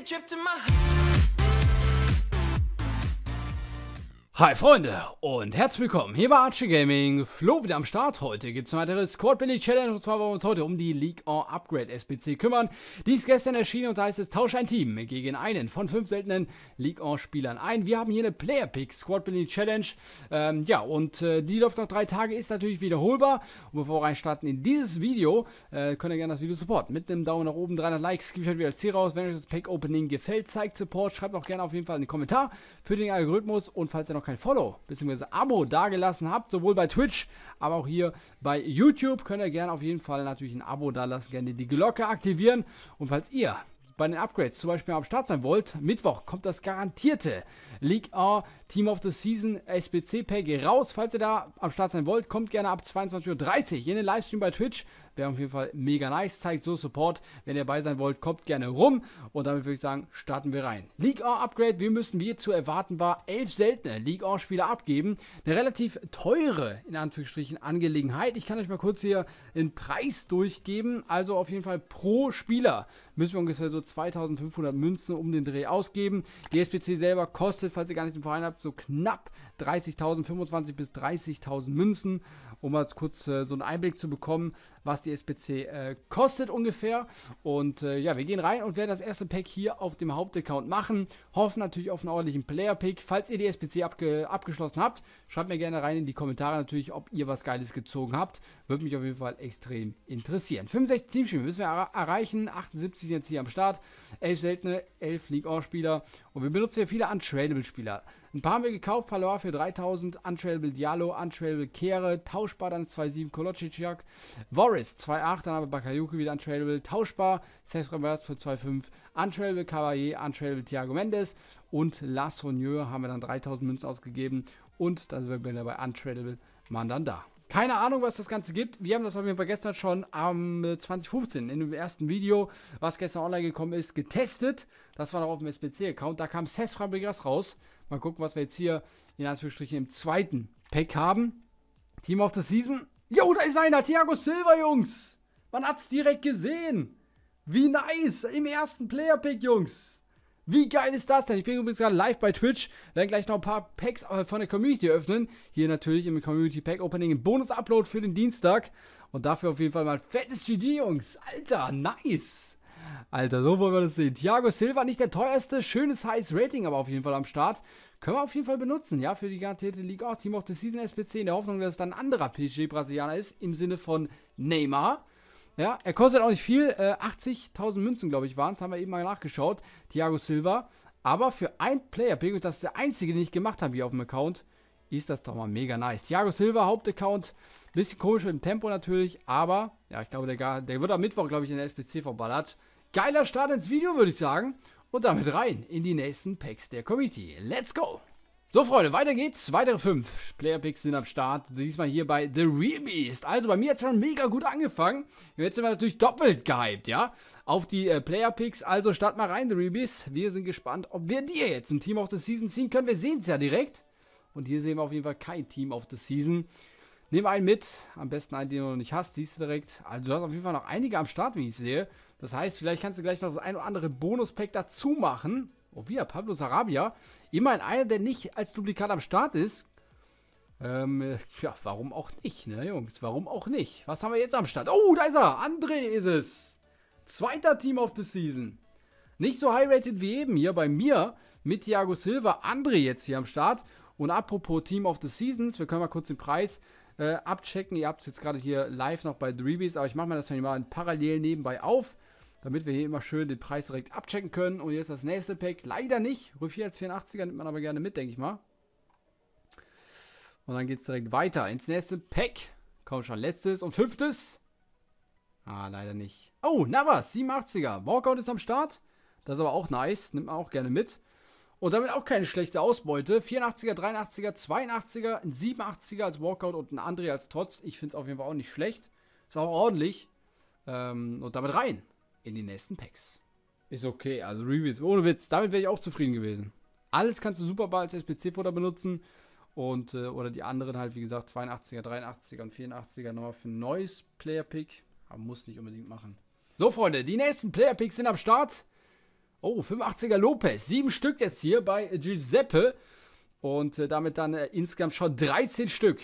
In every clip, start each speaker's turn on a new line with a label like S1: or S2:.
S1: a trip to my Hi Freunde und herzlich willkommen hier bei Archie Gaming. Flo wieder am Start. Heute gibt es eine weitere Squad Billy Challenge und zwar wollen wir uns heute um die League on Upgrade SPC kümmern. Die ist gestern erschienen und da heißt es, Tausch ein Team gegen einen von fünf seltenen League on Spielern ein. Wir haben hier eine Player Pick Squad Billy Challenge. Ähm, ja, und äh, die läuft noch drei Tage, ist natürlich wiederholbar. Und bevor wir reinstarten in dieses Video, äh, könnt ihr gerne das Video supporten. Mit einem Daumen nach oben, 300 Likes, gebe ich heute wieder als Ziel raus. Wenn euch das Pack Opening gefällt, zeigt Support, schreibt auch gerne auf jeden Fall einen Kommentar für den Algorithmus und falls ihr noch ein Follow bzw. Abo dagelassen habt, sowohl bei Twitch, aber auch hier bei YouTube, könnt ihr gerne auf jeden Fall natürlich ein Abo dalassen, gerne die Glocke aktivieren. Und falls ihr bei den Upgrades zum Beispiel am Start sein wollt, Mittwoch kommt das garantierte League A Team of the Season SBC Pack raus. Falls ihr da am Start sein wollt, kommt gerne ab 22.30 Uhr in den Livestream bei Twitch. Wäre auf jeden Fall mega nice, zeigt so Support. Wenn ihr dabei sein wollt, kommt gerne rum. Und damit würde ich sagen, starten wir rein. League A Upgrade, wir müssen, wie zu erwarten war, elf seltene League A Spieler abgeben. Eine relativ teure, in Anführungsstrichen, Angelegenheit. Ich kann euch mal kurz hier den Preis durchgeben. Also auf jeden Fall pro Spieler müssen wir ungefähr so 2500 Münzen um den Dreh ausgeben. Die SPC selber kostet, falls ihr gar nicht im Verein habt, so knapp 30.000, 25.000 bis 30.000 Münzen, um mal kurz äh, so einen Einblick zu bekommen, was die SPC äh, kostet ungefähr. Und äh, ja, wir gehen rein und werden das erste Pack hier auf dem Hauptaccount machen. Hoffen natürlich auf einen ordentlichen Player-Pick. Falls ihr die SPC abge abgeschlossen habt, schreibt mir gerne rein in die Kommentare natürlich, ob ihr was Geiles gezogen habt. Würde mich auf jeden Fall extrem interessieren. 65 Teamspiele müssen wir er erreichen. 78 sind jetzt hier am Start. 11 seltene, 11 League-All-Spieler. Und wir benutzen hier viele Untradable-Spieler. Ein paar haben wir gekauft. Palois für 3000, Untrailable Diallo, Untrailable Kehre, tauschbar dann 2,7 Kolocicjak, Voris 2,8, dann haben wir Bakayuki wieder Untrailable, tauschbar, Seth Reverse für 2,5, Untrailable Cavalier, Untrailable Thiago Mendes und La Sonneur haben wir dann 3000 Münzen ausgegeben und da sind wir wieder bei Untrailable Mandanda. Keine Ahnung, was das Ganze gibt. Wir haben das auf jeden Fall gestern schon am 2015 äh, in dem ersten Video, was gestern online gekommen ist, getestet. Das war noch auf dem SPC-Account. Da kam Cesc Fabregas raus. Mal gucken, was wir jetzt hier in Anführungsstrichen im zweiten Pack haben. Team of the Season. Jo, da ist einer. Thiago Silva, Jungs. Man hat es direkt gesehen. Wie nice. Im ersten Player-Pick, Jungs. Wie geil ist das denn? Ich bin übrigens gerade live bei Twitch. Werden gleich noch ein paar Packs äh, von der Community öffnen. Hier natürlich im Community Pack Opening ein Bonus-Upload für den Dienstag. Und dafür auf jeden Fall mal ein fettes GD, Jungs. Alter, nice. Alter, so wollen wir das sehen. Thiago Silva, nicht der teuerste, schönes heißes Rating, aber auf jeden Fall am Start. Können wir auf jeden Fall benutzen, ja, für die garantierte League Auch Team of the Season SPC in der Hoffnung, dass es dann ein anderer PSG-Brasilianer ist, im Sinne von Neymar. Ja, er kostet auch nicht viel. Äh, 80.000 Münzen, glaube ich, waren es. Haben wir eben mal nachgeschaut. Thiago Silva. Aber für ein Player-Pick, und das ist der einzige, den ich gemacht habe hier auf dem Account, ist das doch mal mega nice. Thiago Silva, Hauptaccount. Bisschen komisch mit dem Tempo natürlich. Aber, ja, ich glaube, der, der wird am Mittwoch, glaube ich, in der SPC verballert. Geiler Start ins Video, würde ich sagen. Und damit rein in die nächsten Packs der Community. Let's go! So, Freunde, weiter geht's. Weitere fünf Player-Picks sind am Start. Diesmal hier bei The Real Beast. Also, bei mir hat es schon mega gut angefangen. Jetzt sind wir natürlich doppelt gehypt, ja? Auf die äh, Player-Picks. Also, start mal rein, The Real Beast. Wir sind gespannt, ob wir dir jetzt ein Team of the Season ziehen können. Wir sehen es ja direkt. Und hier sehen wir auf jeden Fall kein Team of the Season. Nehmen einen mit. Am besten einen, den du noch nicht hast. Siehst du direkt. Also, du hast auf jeden Fall noch einige am Start, wie ich sehe. Das heißt, vielleicht kannst du gleich noch das ein oder andere Bonus-Pack dazu machen oh wir, Pablo Sarabia, immerhin einer, der nicht als Duplikat am Start ist. Ähm, äh, ja, warum auch nicht, ne, Jungs? Warum auch nicht? Was haben wir jetzt am Start? Oh, da ist er! André ist es! Zweiter Team of the Season. Nicht so high-rated wie eben hier bei mir mit Thiago Silva. André jetzt hier am Start. Und apropos Team of the Seasons, wir können mal kurz den Preis äh, abchecken. Ihr habt es jetzt gerade hier live noch bei Dreebies, aber ich mache mir das ja mal parallel nebenbei auf damit wir hier immer schön den Preis direkt abchecken können. Und jetzt das nächste Pack. Leider nicht. Rufier als 84er nimmt man aber gerne mit, denke ich mal. Und dann geht es direkt weiter ins nächste Pack. Komm schon, letztes und fünftes. Ah, leider nicht. Oh, Navas, 87er. Walkout ist am Start. Das ist aber auch nice. Nimmt man auch gerne mit. Und damit auch keine schlechte Ausbeute. 84er, 83er, 82er, ein 87er als Walkout und ein André als Trotz. Ich finde es auf jeden Fall auch nicht schlecht. Ist auch ordentlich. Ähm, und damit rein in den nächsten Packs. Ist okay, also Reviews, ohne Witz, damit wäre ich auch zufrieden gewesen. Alles kannst du super bald als SPC-Futter benutzen. Und, äh, oder die anderen halt, wie gesagt, 82er, 83er und 84er nochmal für ein neues Player-Pick. Aber muss nicht unbedingt machen. So, Freunde, die nächsten Player-Picks sind am Start. Oh, 85er Lopez. Sieben Stück jetzt hier bei Giuseppe. Und äh, damit dann äh, insgesamt schon 13 Stück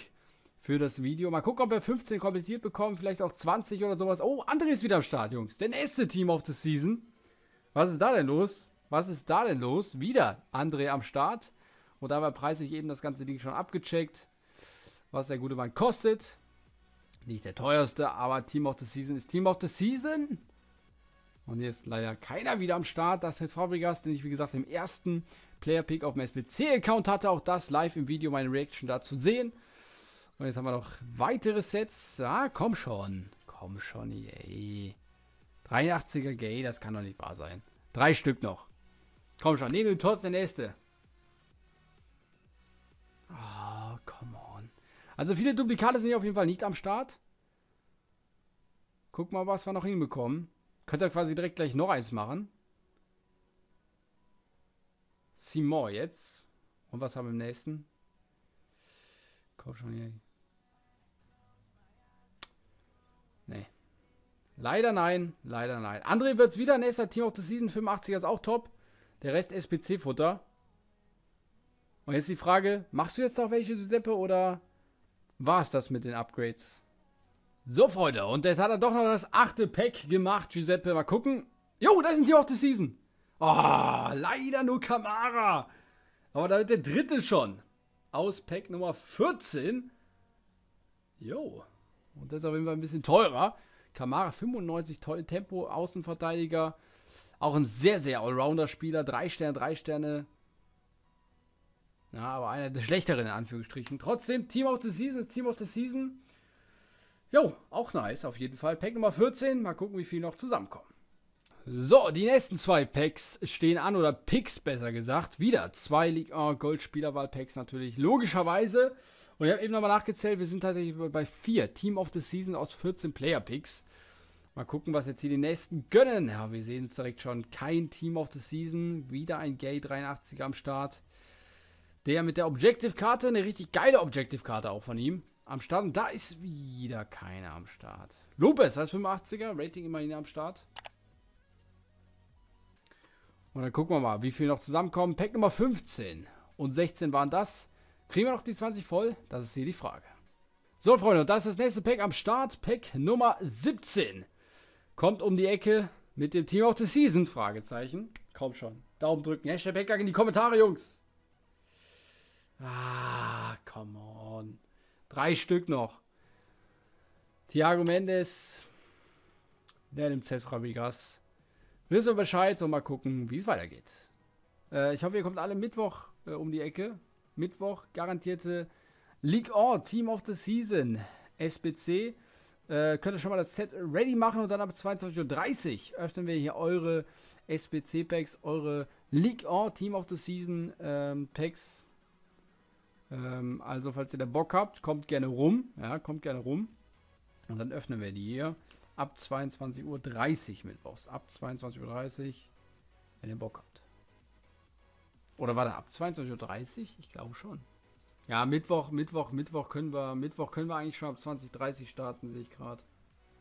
S1: für das Video. Mal gucken, ob wir 15 komplettiert bekommen, vielleicht auch 20 oder sowas. Oh, André ist wieder am Start, Jungs. Der nächste Team of the Season. Was ist da denn los? Was ist da denn los? Wieder André am Start. Und dabei preise ich eben das ganze Ding schon abgecheckt, was der gute Mann kostet. Nicht der teuerste, aber Team of the Season ist Team of the Season. Und hier ist leider keiner wieder am Start. Das ist Fabregas, den ich wie gesagt im ersten Player Pick auf dem spc account hatte. Auch das live im Video, meine Reaction dazu sehen. Und jetzt haben wir noch weitere Sets. Ah, komm schon. Komm schon, yay. 83er Gay, das kann doch nicht wahr sein. Drei Stück noch. Komm schon, nehmen wir trotzdem ist der nächste. Ah, oh, come on. Also viele Duplikate sind hier auf jeden Fall nicht am Start. Guck mal, was wir noch hinbekommen. Könnt ihr quasi direkt gleich noch eins machen. Simon jetzt. Und was haben wir im nächsten? Komm schon, yay. Leider nein, leider nein. André wird es wieder nächster Team of the Season. 85 ist auch top. Der Rest SPC-Futter. Und jetzt die Frage, machst du jetzt noch welche Giuseppe oder war es das mit den Upgrades? So, Freunde, und jetzt hat er doch noch das achte Pack gemacht, Giuseppe. Mal gucken. Jo, da sind die auch the Season. Oh, leider nur Kamara. Aber da wird der dritte schon. Aus Pack Nummer 14. Jo. Und das ist auf jeden Fall ein bisschen teurer. Kamara 95, toll Tempo, Außenverteidiger. Auch ein sehr, sehr Allrounder-Spieler. Drei Sterne, drei Sterne. Ja, aber einer der schlechteren, in Anführungsstrichen. Trotzdem, Team of the Season Team of the Season. Jo, auch nice, auf jeden Fall. Pack Nummer 14. Mal gucken, wie viel noch zusammenkommen. So, die nächsten zwei Packs stehen an, oder Picks besser gesagt. Wieder zwei League oh, Goldspielerwahl-Packs natürlich. Logischerweise. Und ich habe eben nochmal nachgezählt, wir sind tatsächlich bei vier Team of the Season aus 14 Player Picks. Mal gucken, was jetzt hier die nächsten gönnen. Ja, wir sehen es direkt schon. Kein Team of the Season. Wieder ein Gay 83 am Start. Der mit der Objective-Karte, eine richtig geile Objective-Karte auch von ihm, am Start. Und da ist wieder keiner am Start. Lopez als 85er, Rating immerhin am Start. Und dann gucken wir mal, wie viel noch zusammenkommen. Pack Nummer 15 und 16 waren das. Kriegen wir noch die 20 voll? Das ist hier die Frage. So, Freunde, und das ist das nächste Pack am Start. Pack Nummer 17. Kommt um die Ecke mit dem Team of the Season? Fragezeichen. Komm schon. Daumen drücken. Hashtag Packgang in die Kommentare, Jungs. Ah, come on. Drei Stück noch. Thiago Mendes. Der nimmt Cesc Fabregas. Wissen wir Bescheid und mal gucken, wie es weitergeht. Äh, ich hoffe, ihr kommt alle Mittwoch äh, um die Ecke. Mittwoch garantierte League All Team of the Season SBC. Äh, könnt ihr schon mal das Set ready machen und dann ab 22.30 Uhr öffnen wir hier eure SBC-Packs, eure League All Team of the Season ähm, Packs. Ähm, also, falls ihr da Bock habt, kommt gerne rum. Ja, kommt gerne rum. Und dann öffnen wir die hier ab 22.30 Uhr mittwochs. Ab 22.30 Uhr, wenn ihr Bock habt. Oder war der ab 22.30 Uhr? Ich glaube schon. Ja, Mittwoch, Mittwoch, Mittwoch können wir, Mittwoch können wir eigentlich schon ab 20.30 Uhr starten, sehe ich gerade.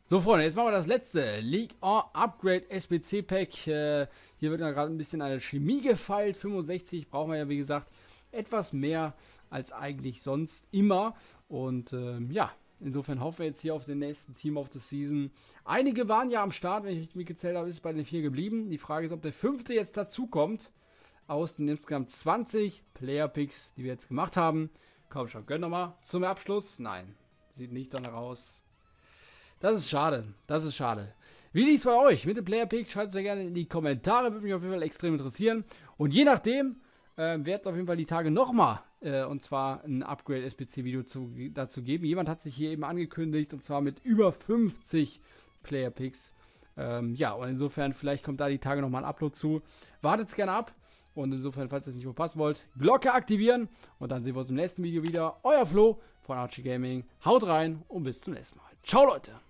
S1: So, Freunde, jetzt machen wir das letzte. League on Upgrade SBC Pack. Äh, hier wird gerade ein bisschen an der Chemie gefeilt. 65 brauchen wir ja, wie gesagt, etwas mehr als eigentlich sonst immer. Und ähm, ja, insofern hoffen wir jetzt hier auf den nächsten Team of the Season. Einige waren ja am Start, wenn ich mich mitgezählt habe, ist es bei den vier geblieben. Die Frage ist, ob der fünfte jetzt dazukommt. kommt aus den insgesamt 20 Player Picks, die wir jetzt gemacht haben. Komm schon, gönn nochmal zum Abschluss. Nein, sieht nicht danach aus. Das ist schade, das ist schade. Wie liegt es bei euch mit dem Player Pick? Schreibt es mir gerne in die Kommentare, würde mich auf jeden Fall extrem interessieren. Und je nachdem äh, wird es auf jeden Fall die Tage nochmal äh, und zwar ein Upgrade SPC Video dazu geben. Jemand hat sich hier eben angekündigt und zwar mit über 50 Player Picks. Ähm, ja, und insofern, vielleicht kommt da die Tage nochmal ein Upload zu. Wartet es gerne ab. Und insofern, falls ihr es nicht verpassen wollt, Glocke aktivieren. Und dann sehen wir uns im nächsten Video wieder. Euer Flo von Archie Gaming. Haut rein und bis zum nächsten Mal. Ciao, Leute.